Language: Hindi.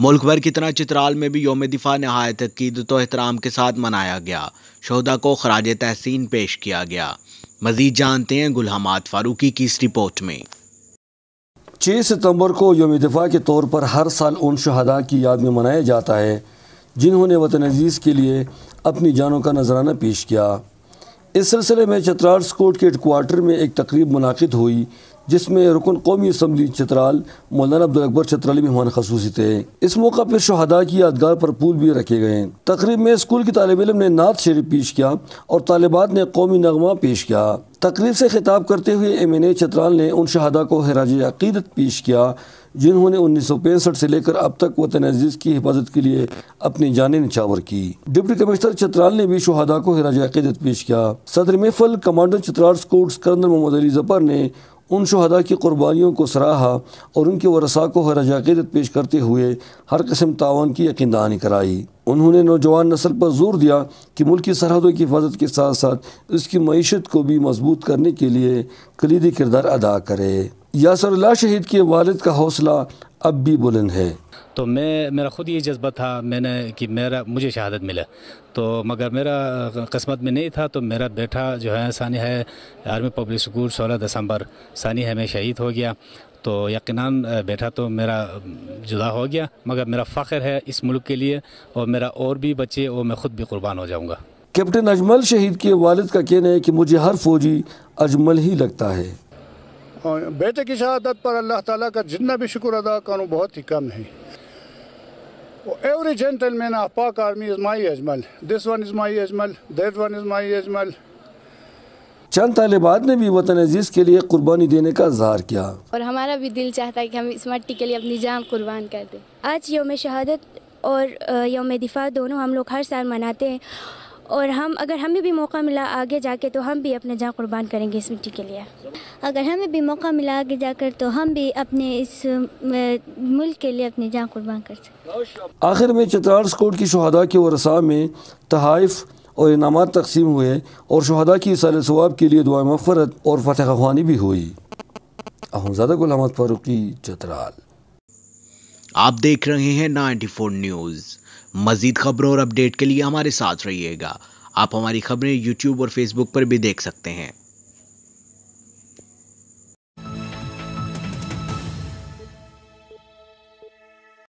मुल्क भर की तरह चित्राल में भी योम दिफा नहायत अकीदत तो एहतराम के साथ मनाया गया शहदा को खराज तहसीन पेश किया गया मजीद जानते हैं गुलहमात फारूकी की इस रिपोर्ट में छः सितंबर को योम दिफा के तौर पर हर साल उन शहदा की याद में मनाया जाता है जिन्होंने वतन अजीज़ के लिए अपनी जानों का नजराना पेश किया इस सिलसिले में चतराल स्कोट के हेडकोार्टर में एक तकरीब मुनद हुई जिसमें रुकन कौमी इसम्बली चित्राल मौलाना अब्दुल अकबर चित्राली मेहमान खसूसी थे इस मौका पर शहदा की यादगार पर पुल भी रखे गए तकरीब में स्कूल के तालब इलम ने नात शेर पेश किया और तालबात ने कौमी नगमा पेश किया तकरीब से खिताब करते हुए एम एन ए चित्राल ने उन शहदा को हराज अकीदत पेश किया जिन्होंने उन्नीस सौ पैंसठ से लेकर अब तक वतन अजीज़ की हिफाजत के लिए अपनी जाने निछावर की डिप्टी कमिश्नर चित्राल ने भी शहदा को हराज अकीदत पेश किया सदर मेफल commander Chitral scout colonel Mohammad Ali Zafar ने उन शहदा की कुर्बानियों को सराहा और उनके वरसा को हर जाकेदत पेश करते हुए हर कस्म तावन की यकीन दानी कराई उन्होंने नौजवान नस्ल पर जोर दिया कि मुल्क की सरहदों की हिफाजत के साथ साथ इसकी मीशत को भी मजबूत करने के लिए कलीदी किरदार अदा करे यासरला शहीद के वालद का हौसला अब भी बुलंद है तो मैं मेरा ख़ुद ये जज्बा था मैंने कि मेरा मुझे शहादत मिला तो मगर मेरा किस्मत में नहीं था तो मेरा बेटा जो है सानी है आर्मी पब्लिक स्कूल सोलह दिसंबर सानी है मैं शहीद हो गया तो यकीनन बेटा तो मेरा जुदा हो गया मगर मेरा फ़ख्र है इस मुल्क के लिए और मेरा और भी बच्चे और मैं ख़ुद भी कुर्बान हो जाऊँगा कैप्टन अजमल शहीद के वालिद का कहना है कि मुझे हर फौजी अजमल ही लगता है और हाँ, बेटे की शहादत पर अल्लाह ताला का जितना भी शुक्र अदा करूँ बहुत ही कम है every gentleman of Pak army is my अजमल दिस वन इज माई अजमल That वन इज माई अजमल चंद तालिबात ने भी वतन अजीज़ के लिए कुर्बानी देने का इजहार किया और हमारा भी दिल चाहता है कि हम इस मट्टी के लिए अपनी जान कुर्बान कर दें आज योम शहादत और योम दिफा दोनों हम लोग हर साल मनाते हैं और हम अगर हमें भी मौका मिला आगे जाके तो हम भी अपने जहाँ कुर्बान करेंगे इस मिट्टी के लिए अगर हमें भी मौका मिला आगे जाकर तो हम भी अपने इस मुल्क के लिए अपने जहाँ कुर्बान कर सकते आखिर में चित्रार स्कोट की शहदा के वसा में तहफ़ और इनाम तकसीम हुए और शहदा की साल सवाब के लिए दुआ मफ़रत और फतह खानी भी हुई अहमजादा गुलाम फारूकी चतराल आप देख रहे हैं 94 न्यूज़ मज़ीद खबरों और अपडेट के लिए हमारे साथ रहिएगा आप हमारी खबरें यूट्यूब और फेसबुक पर भी देख सकते हैं